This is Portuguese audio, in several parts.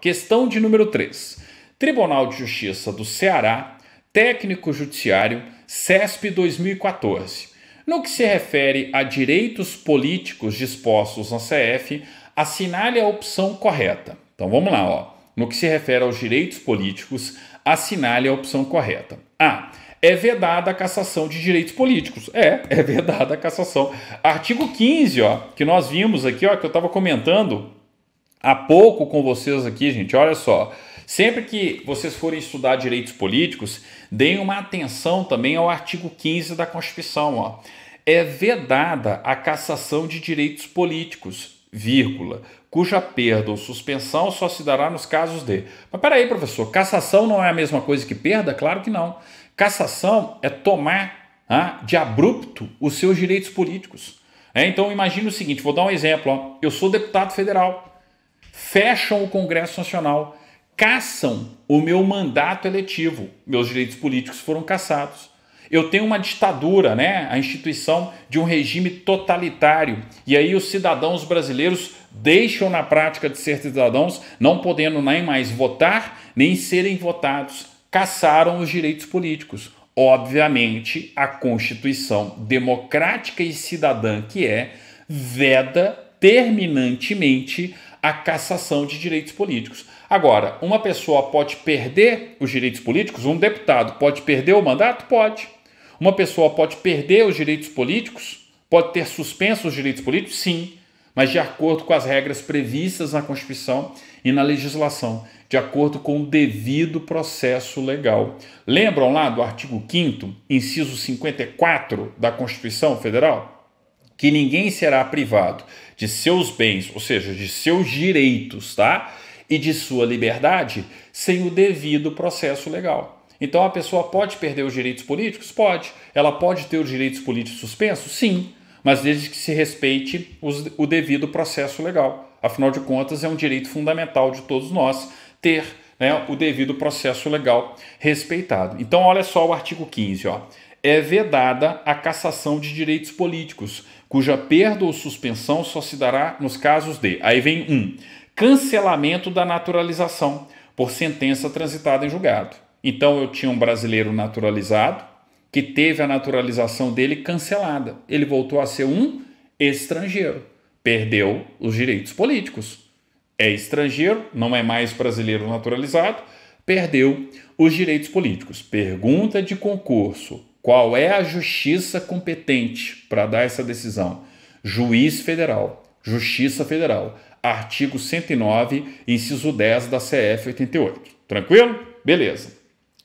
Questão de número 3. Tribunal de Justiça do Ceará, técnico judiciário, CESP 2014. No que se refere a direitos políticos dispostos na CF, assinale a opção correta. Então vamos lá, ó. No que se refere aos direitos políticos, assinale a opção correta. A. É vedada a cassação de direitos políticos. É, é vedada a cassação. Artigo 15, ó, que nós vimos aqui, ó, que eu estava comentando há pouco com vocês aqui, gente. Olha só. Sempre que vocês forem estudar direitos políticos, deem uma atenção também ao artigo 15 da Constituição. Ó. É vedada a cassação de direitos políticos, vírgula, cuja perda ou suspensão só se dará nos casos de. Mas peraí, professor, cassação não é a mesma coisa que perda? Claro que não. Cassação é tomar ah, de abrupto os seus direitos políticos. É, então imagine o seguinte, vou dar um exemplo. Ó. Eu sou deputado federal fecham o Congresso Nacional, caçam o meu mandato eletivo. Meus direitos políticos foram caçados. Eu tenho uma ditadura, né? A instituição de um regime totalitário. E aí os cidadãos brasileiros deixam na prática de ser cidadãos, não podendo nem mais votar, nem serem votados. Caçaram os direitos políticos. Obviamente, a Constituição democrática e cidadã que é, veda terminantemente a cassação de direitos políticos. Agora, uma pessoa pode perder os direitos políticos? Um deputado pode perder o mandato? Pode. Uma pessoa pode perder os direitos políticos? Pode ter suspenso os direitos políticos? Sim. Mas de acordo com as regras previstas na Constituição e na legislação, de acordo com o devido processo legal. Lembram lá do artigo 5, inciso 54 da Constituição Federal? que ninguém será privado de seus bens, ou seja, de seus direitos, tá? E de sua liberdade sem o devido processo legal. Então a pessoa pode perder os direitos políticos? Pode. Ela pode ter os direitos políticos suspensos? Sim. Mas desde que se respeite os, o devido processo legal. Afinal de contas, é um direito fundamental de todos nós ter né, o devido processo legal respeitado. Então, olha só o artigo 15. Ó. É vedada a cassação de direitos políticos cuja perda ou suspensão só se dará nos casos de. Aí vem um cancelamento da naturalização por sentença transitada em julgado. Então eu tinha um brasileiro naturalizado que teve a naturalização dele cancelada. Ele voltou a ser um estrangeiro, perdeu os direitos políticos. É estrangeiro, não é mais brasileiro naturalizado, perdeu os direitos políticos. Pergunta de concurso: qual é a justiça competente para dar essa decisão? Juiz Federal, Justiça Federal, artigo 109, inciso 10 da CF 88. Tranquilo? Beleza.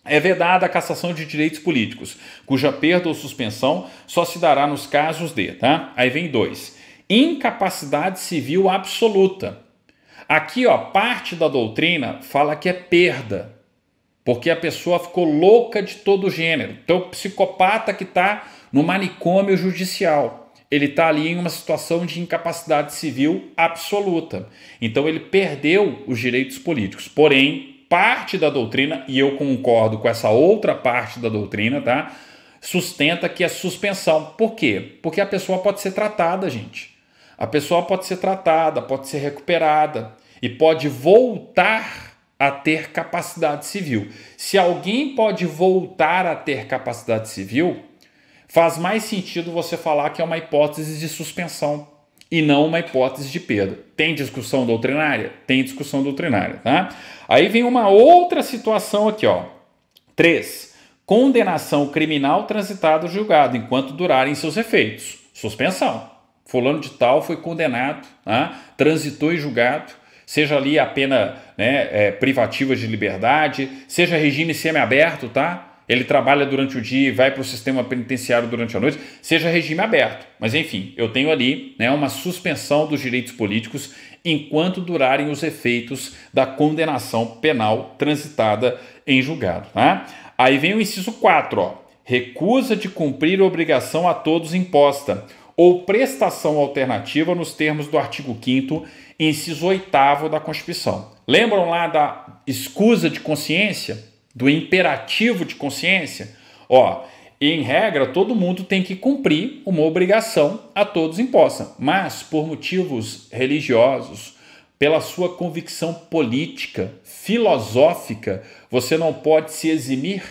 É vedada a cassação de direitos políticos, cuja perda ou suspensão só se dará nos casos de, tá? Aí vem dois. Incapacidade civil absoluta. Aqui, ó, parte da doutrina fala que é perda porque a pessoa ficou louca de todo gênero. Então, o psicopata que está no manicômio judicial, ele está ali em uma situação de incapacidade civil absoluta. Então, ele perdeu os direitos políticos. Porém, parte da doutrina, e eu concordo com essa outra parte da doutrina, tá? Sustenta que é suspensão. Por quê? Porque a pessoa pode ser tratada, gente. A pessoa pode ser tratada, pode ser recuperada e pode voltar a ter capacidade civil. Se alguém pode voltar a ter capacidade civil, faz mais sentido você falar que é uma hipótese de suspensão e não uma hipótese de perda. Tem discussão doutrinária? Tem discussão doutrinária, tá? Aí vem uma outra situação aqui, ó. 3. Condenação criminal transitada ou julgada enquanto durarem seus efeitos. Suspensão. Fulano de tal foi condenado, tá? transitou e julgado seja ali a pena né, é, privativa de liberdade, seja regime semiaberto, tá? Ele trabalha durante o dia e vai para o sistema penitenciário durante a noite, seja regime aberto. Mas enfim, eu tenho ali né, uma suspensão dos direitos políticos enquanto durarem os efeitos da condenação penal transitada em julgado. Tá? Aí vem o inciso 4, ó, recusa de cumprir obrigação a todos imposta ou prestação alternativa nos termos do artigo 5 inciso 8 da Constituição. Lembram lá da escusa de consciência, do imperativo de consciência? Ó, em regra, todo mundo tem que cumprir uma obrigação a todos imposta, mas por motivos religiosos, pela sua convicção política, filosófica, você não pode se eximir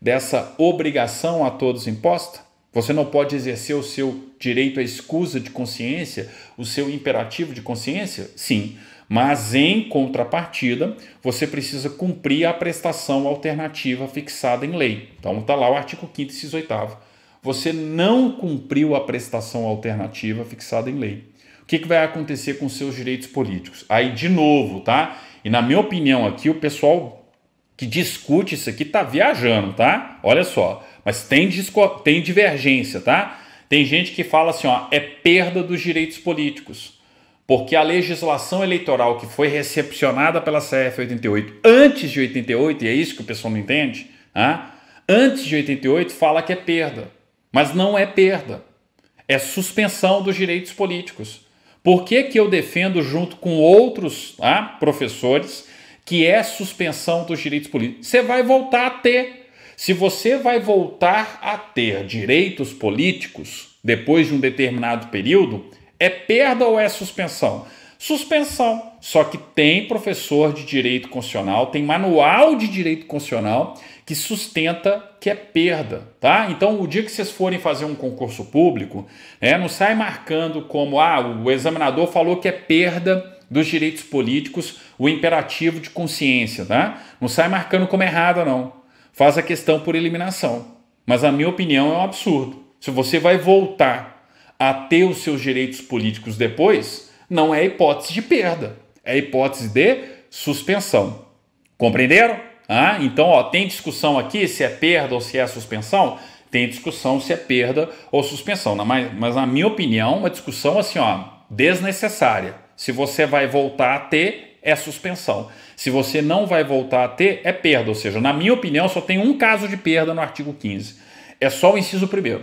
dessa obrigação a todos imposta? Você não pode exercer o seu direito à escusa de consciência, o seu imperativo de consciência? Sim, mas em contrapartida, você precisa cumprir a prestação alternativa fixada em lei. Então está lá o artigo 5 inciso 8 Você não cumpriu a prestação alternativa fixada em lei. O que, que vai acontecer com seus direitos políticos? Aí, de novo, tá? E na minha opinião aqui, o pessoal que discute isso aqui está viajando, tá? Olha só. Mas tem, tem divergência, tá? Tem gente que fala assim, ó, é perda dos direitos políticos. Porque a legislação eleitoral que foi recepcionada pela CF 88 antes de 88, e é isso que o pessoal não entende, tá? antes de 88 fala que é perda. Mas não é perda. É suspensão dos direitos políticos. Por que, que eu defendo, junto com outros tá? professores, que é suspensão dos direitos políticos? Você vai voltar a ter se você vai voltar a ter direitos políticos depois de um determinado período, é perda ou é suspensão? Suspensão. Só que tem professor de direito constitucional, tem manual de direito constitucional que sustenta que é perda, tá? Então, o dia que vocês forem fazer um concurso público, né, não sai marcando como ah, o examinador falou que é perda dos direitos políticos o imperativo de consciência, tá? Não sai marcando como errada, não faz a questão por eliminação. Mas, a minha opinião, é um absurdo. Se você vai voltar a ter os seus direitos políticos depois, não é hipótese de perda, é hipótese de suspensão. Compreenderam? Ah, então, ó, tem discussão aqui se é perda ou se é suspensão? Tem discussão se é perda ou suspensão. Mas, mas na minha opinião, uma é discussão assim, ó, desnecessária. Se você vai voltar a ter é suspensão. Se você não vai voltar a ter, é perda. Ou seja, na minha opinião, só tem um caso de perda no artigo 15. É só o inciso primeiro.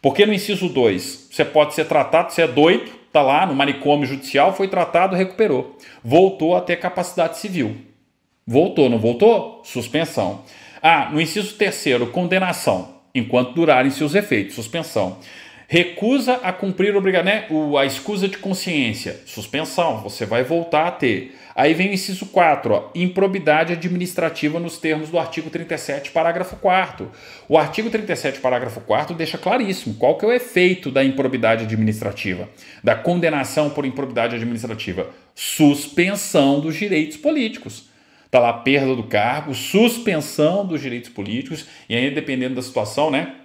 Porque no inciso 2, você pode ser tratado, você é doido, está lá no manicômio judicial, foi tratado, recuperou. Voltou a ter capacidade civil. Voltou, não voltou? Suspensão. Ah, no inciso terceiro, condenação, enquanto durarem seus efeitos, suspensão. Recusa a cumprir obriga, né, o, a escusa de consciência. Suspensão, você vai voltar a ter. Aí vem o inciso 4, ó, improbidade administrativa nos termos do artigo 37, parágrafo 4 O artigo 37, parágrafo 4 deixa claríssimo qual que é o efeito da improbidade administrativa, da condenação por improbidade administrativa, suspensão dos direitos políticos. Está lá perda do cargo, suspensão dos direitos políticos e aí dependendo da situação, né,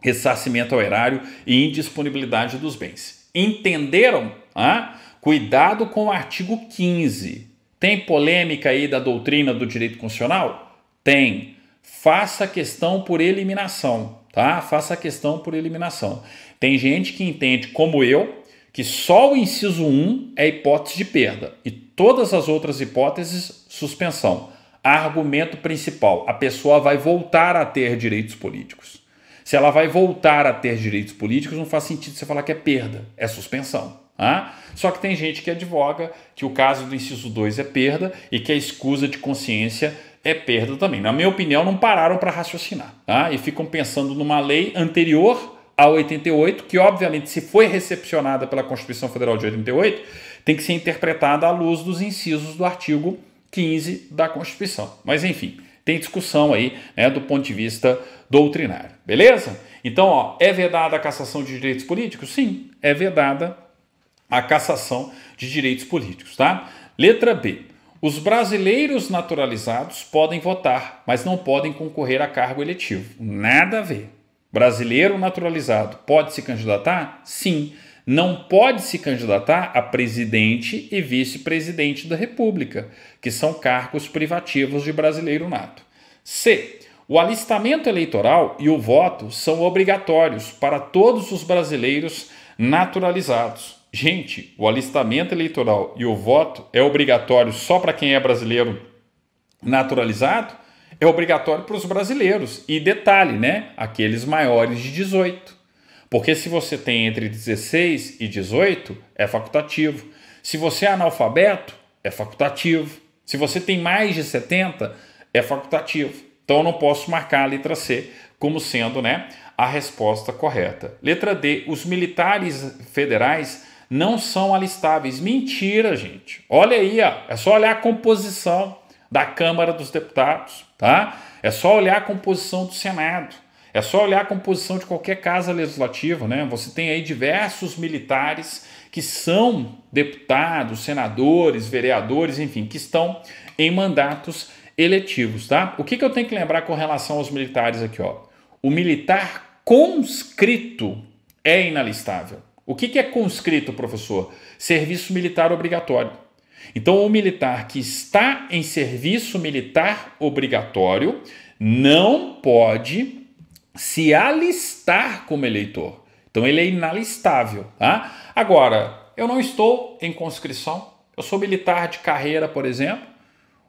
ressarcimento ao erário e indisponibilidade dos bens. Entenderam? Ah? Cuidado com o artigo 15. Tem polêmica aí da doutrina do direito constitucional? Tem. Faça questão por eliminação, tá? Faça questão por eliminação. Tem gente que entende, como eu, que só o inciso 1 é hipótese de perda e todas as outras hipóteses, suspensão. Argumento principal: a pessoa vai voltar a ter direitos políticos. Se ela vai voltar a ter direitos políticos, não faz sentido você falar que é perda, é suspensão. Ah? Só que tem gente que advoga que o caso do inciso 2 é perda e que a escusa de consciência é perda também. Na minha opinião, não pararam para raciocinar ah? e ficam pensando numa lei anterior a 88, que obviamente, se foi recepcionada pela Constituição Federal de 88, tem que ser interpretada à luz dos incisos do artigo 15 da Constituição. Mas enfim, tem discussão aí né, do ponto de vista doutrinário, beleza? Então, ó, é vedada a cassação de direitos políticos? Sim, é vedada a cassação de direitos políticos, tá? Letra B. Os brasileiros naturalizados podem votar, mas não podem concorrer a cargo eletivo. Nada a ver. Brasileiro naturalizado pode se candidatar? Sim não pode se candidatar a presidente e vice-presidente da República, que são cargos privativos de brasileiro nato. C. O alistamento eleitoral e o voto são obrigatórios para todos os brasileiros naturalizados. Gente, o alistamento eleitoral e o voto é obrigatório só para quem é brasileiro naturalizado? É obrigatório para os brasileiros. E detalhe, né? Aqueles maiores de 18. Porque se você tem entre 16 e 18, é facultativo. Se você é analfabeto, é facultativo. Se você tem mais de 70, é facultativo. Então eu não posso marcar a letra C como sendo né, a resposta correta. Letra D, os militares federais não são alistáveis. Mentira, gente. Olha aí, ó, é só olhar a composição da Câmara dos Deputados, tá? É só olhar a composição do Senado. É só olhar a composição de qualquer casa legislativa, né? Você tem aí diversos militares que são deputados, senadores, vereadores, enfim, que estão em mandatos eletivos, tá? O que, que eu tenho que lembrar com relação aos militares aqui, ó? O militar conscrito é inalistável. O que, que é conscrito, professor? Serviço militar obrigatório. Então, o militar que está em serviço militar obrigatório não pode se alistar como eleitor. Então ele é inalistável. Tá? Agora, eu não estou em conscrição, eu sou militar de carreira, por exemplo.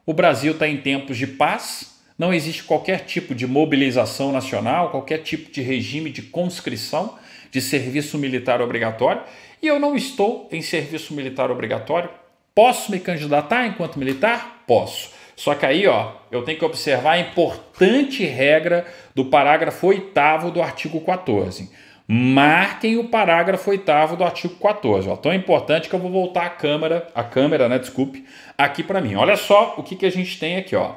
O Brasil está em tempos de paz, não existe qualquer tipo de mobilização nacional, qualquer tipo de regime de conscrição, de serviço militar obrigatório. E eu não estou em serviço militar obrigatório. Posso me candidatar enquanto militar? Posso. Só que aí, ó, eu tenho que observar a importante regra do parágrafo 8 do artigo 14. Marquem o parágrafo 8 do artigo 14, ó, tão importante que eu vou voltar a câmera, a câmera, né, desculpe, aqui para mim. Olha só o que, que a gente tem aqui, ó.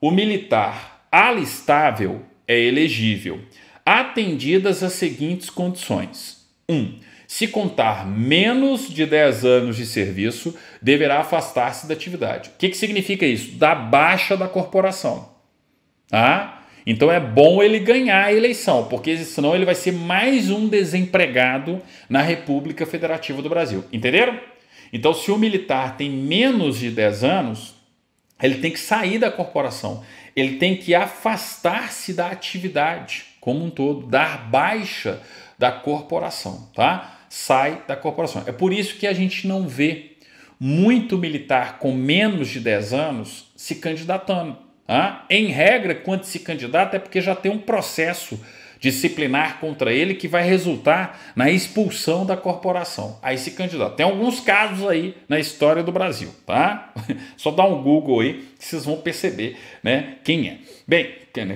O militar alistável é elegível, atendidas as seguintes condições. 1. Um, se contar menos de 10 anos de serviço, deverá afastar-se da atividade. O que, que significa isso? Da baixa da corporação. Tá? Então é bom ele ganhar a eleição, porque senão ele vai ser mais um desempregado na República Federativa do Brasil. Entenderam? Então, se o militar tem menos de 10 anos, ele tem que sair da corporação, ele tem que afastar-se da atividade como um todo, dar baixa da corporação, tá? sai da corporação. É por isso que a gente não vê muito militar com menos de 10 anos se candidatando. Tá? Em regra, quando se candidata é porque já tem um processo disciplinar contra ele que vai resultar na expulsão da corporação. Aí se candidata. Tem alguns casos aí na história do Brasil, tá? Só dá um Google aí que vocês vão perceber, né? Quem é. Bem,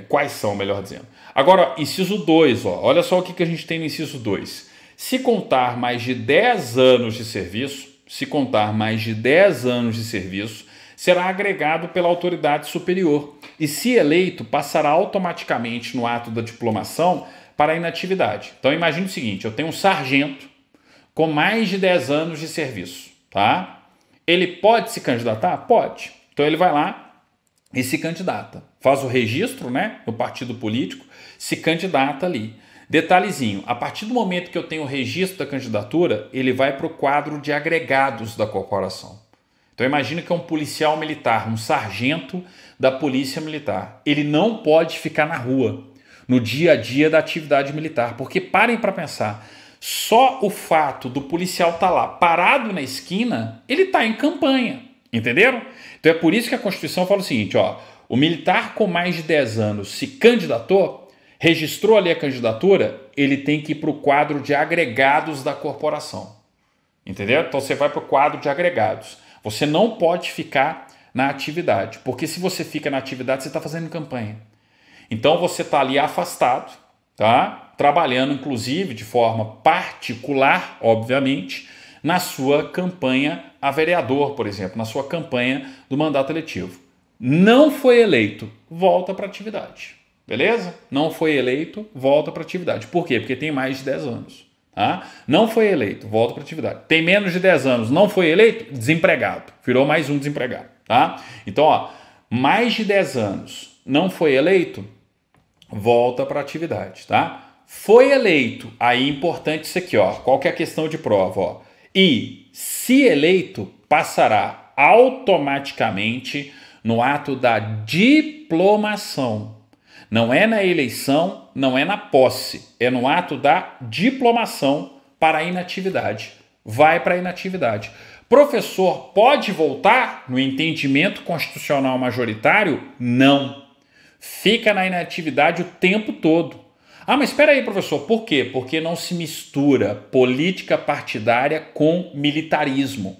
quais são, melhor dizendo. Agora, inciso 2, ó, olha só o que, que a gente tem no inciso 2 se contar mais de 10 anos de serviço, se contar mais de 10 anos de serviço, será agregado pela autoridade superior e, se eleito, passará automaticamente no ato da diplomação para a inatividade. Então imagine o seguinte: eu tenho um sargento com mais de 10 anos de serviço, tá? Ele pode se candidatar? Pode. Então ele vai lá e se candidata. Faz o registro, né, no partido político, se candidata ali. Detalhezinho: a partir do momento que eu tenho o registro da candidatura, ele vai para o quadro de agregados da corporação. Então imagina que é um policial militar, um sargento da polícia militar. Ele não pode ficar na rua no dia a dia da atividade militar, porque parem para pensar. Só o fato do policial estar tá lá parado na esquina, ele está em campanha, entenderam? Então é por isso que a Constituição fala o seguinte, ó, o militar com mais de 10 anos se candidatou, registrou ali a candidatura, ele tem que ir para o quadro de agregados da corporação. Entendeu? Então você vai para o quadro de agregados. Você não pode ficar na atividade, porque se você fica na atividade, você está fazendo campanha. Então você está ali afastado, tá? Trabalhando, inclusive, de forma particular, obviamente, na sua campanha a vereador, por exemplo, na sua campanha do mandato eletivo. Não foi eleito, volta para a atividade. Beleza? Não foi eleito, volta para atividade. Por quê? Porque tem mais de 10 anos. Tá? Não foi eleito, volta para atividade. Tem menos de 10 anos, não foi eleito, desempregado. Virou mais um desempregado. Tá? Então, ó, mais de 10 anos, não foi eleito, volta para atividade. Tá? Foi eleito, aí é importante isso aqui. Ó, qual que é a questão de prova? Ó? E, se eleito, passará automaticamente no ato da diplomação não é na eleição, não é na posse, é no ato da diplomação para a inatividade. Vai para a inatividade. Professor pode voltar no entendimento constitucional majoritário? Não. Fica na inatividade o tempo todo. Ah, mas espera aí, professor, por quê? Porque não se mistura política partidária com militarismo.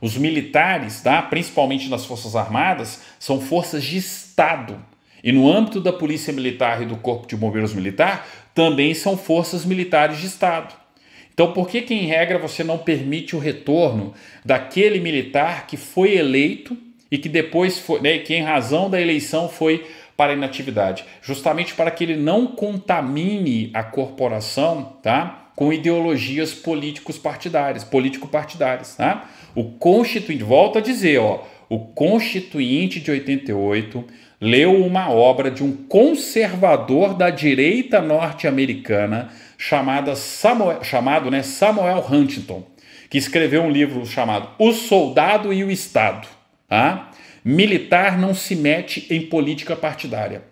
Os militares, tá, principalmente nas Forças Armadas, são forças de Estado. E no âmbito da Polícia Militar e do Corpo de Bombeiros Militar, também são forças militares de Estado. Então, por que, que em regra você não permite o retorno daquele militar que foi eleito e que depois foi, né, que em razão da eleição foi para a inatividade, justamente para que ele não contamine a corporação, tá? Com ideologias políticos partidárias, político partidárias, tá? O constituinte, volta a dizer, ó, o constituinte de 88 leu uma obra de um conservador da direita norte-americana chamada Samuel, chamado né, Samuel Huntington, que escreveu um livro chamado O Soldado e o Estado. Tá? Militar não se mete em política partidária.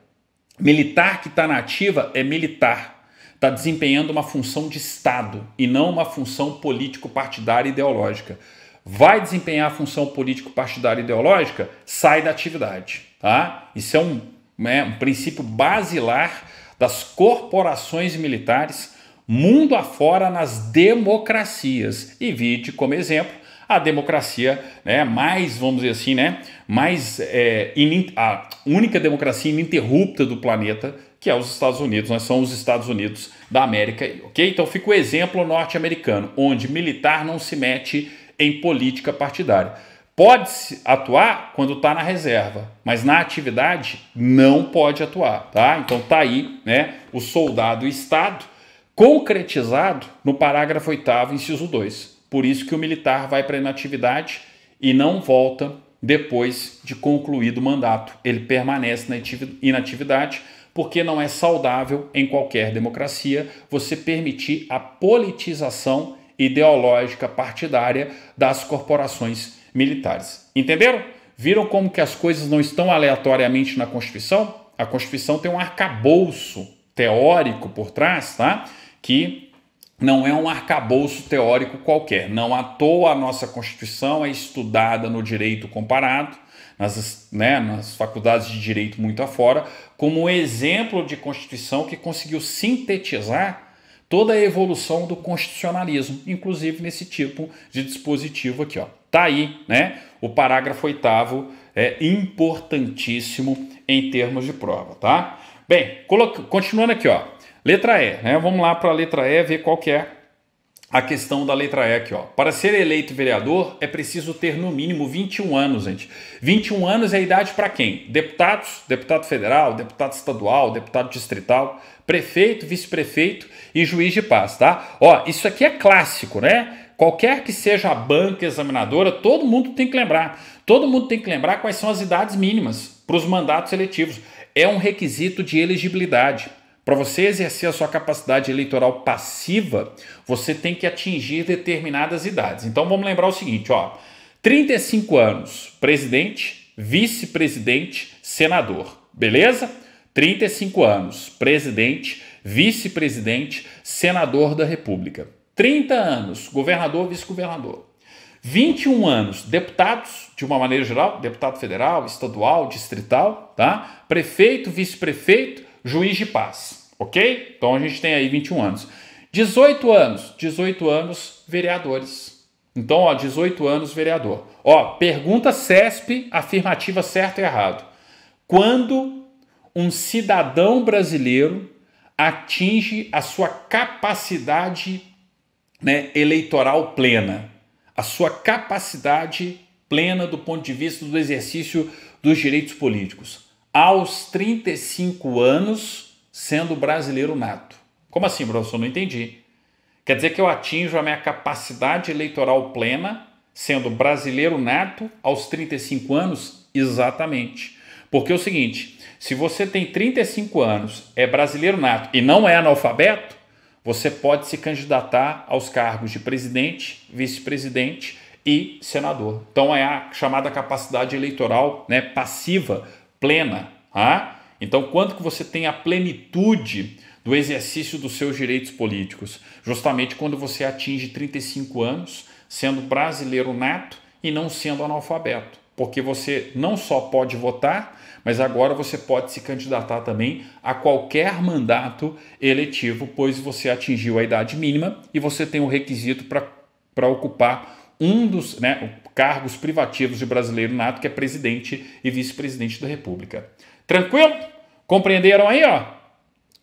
Militar que está na ativa é militar. Está desempenhando uma função de Estado e não uma função político-partidária ideológica vai desempenhar a função político-partidária ideológica, sai da atividade. Tá? Isso é um, né, um princípio basilar das corporações militares mundo afora nas democracias. E vide como exemplo a democracia né, mais, vamos dizer assim, né, mais é, a única democracia ininterrupta do planeta, que é os Estados Unidos. Nós somos os Estados Unidos da América, ok? Então fica o exemplo norte-americano, onde militar não se mete em política partidária. Pode atuar quando está na reserva, mas na atividade não pode atuar, tá? Então tá aí, né, o soldado Estado concretizado no parágrafo 8 inciso 2. Por isso que o militar vai para inatividade e não volta depois de concluído o mandato. Ele permanece na inatividade porque não é saudável em qualquer democracia você permitir a politização ideológica partidária das corporações militares. Entenderam? Viram como que as coisas não estão aleatoriamente na Constituição? A Constituição tem um arcabouço teórico por trás, tá? Que não é um arcabouço teórico qualquer. Não à toa a nossa Constituição é estudada no direito comparado, nas, né, nas faculdades de direito muito afora, como um exemplo de Constituição que conseguiu sintetizar toda a evolução do constitucionalismo, inclusive nesse tipo de dispositivo aqui. Ó. Tá aí, né? O parágrafo oitavo é importantíssimo em termos de prova, tá? Bem, continuando aqui, ó. Letra E, né? Vamos lá para a letra E ver qual que é a questão da letra E aqui, ó. Para ser eleito vereador é preciso ter no mínimo 21 anos, gente. 21 anos é a idade para quem? Deputados, deputado federal, deputado estadual, deputado distrital, prefeito, vice-prefeito e juiz de paz, tá? Ó, isso aqui é clássico, né? Qualquer que seja a banca examinadora, todo mundo tem que lembrar. Todo mundo tem que lembrar quais são as idades mínimas para os mandatos eletivos. É um requisito de elegibilidade. Para você exercer a sua capacidade eleitoral passiva, você tem que atingir determinadas idades. Então vamos lembrar o seguinte, ó: 35 anos, presidente, vice-presidente, senador. Beleza? 35 anos, presidente, vice-presidente, senador da República. 30 anos, governador, vice-governador. 21 anos, deputados, de uma maneira geral, deputado federal, estadual, distrital, tá? Prefeito, vice-prefeito, juiz de paz, ok? Então a gente tem aí 21 anos. 18 anos, 18 anos, vereadores. Então, ó, 18 anos, vereador. Ó, pergunta CESP, afirmativa certo e errado. Quando um cidadão brasileiro atinge a sua capacidade né, eleitoral plena, a sua capacidade plena do ponto de vista do exercício dos direitos políticos aos 35 anos sendo brasileiro nato. Como assim, professor? Não entendi. Quer dizer que eu atinjo a minha capacidade eleitoral plena sendo brasileiro nato aos 35 anos? Exatamente. Porque é o seguinte, se você tem 35 anos, é brasileiro nato e não é analfabeto, você pode se candidatar aos cargos de presidente, vice-presidente e senador. Então é a chamada capacidade eleitoral né, passiva plena. Tá? Então, quanto que você tem a plenitude do exercício dos seus direitos políticos? Justamente quando você atinge 35 anos, sendo brasileiro nato e não sendo analfabeto. Porque você não só pode votar, mas agora você pode se candidatar também a qualquer mandato eletivo, pois você atingiu a idade mínima e você tem o requisito para ocupar um dos né, cargos privativos de brasileiro nato, que é presidente e vice-presidente da República. Tranquilo? Compreenderam aí, ó?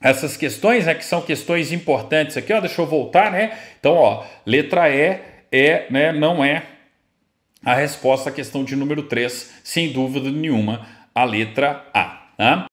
essas questões, né, que são questões importantes aqui, ó, deixa eu voltar, né? Então, ó, letra E é, né, não é a resposta à questão de número 3, sem dúvida nenhuma, a letra A, tá?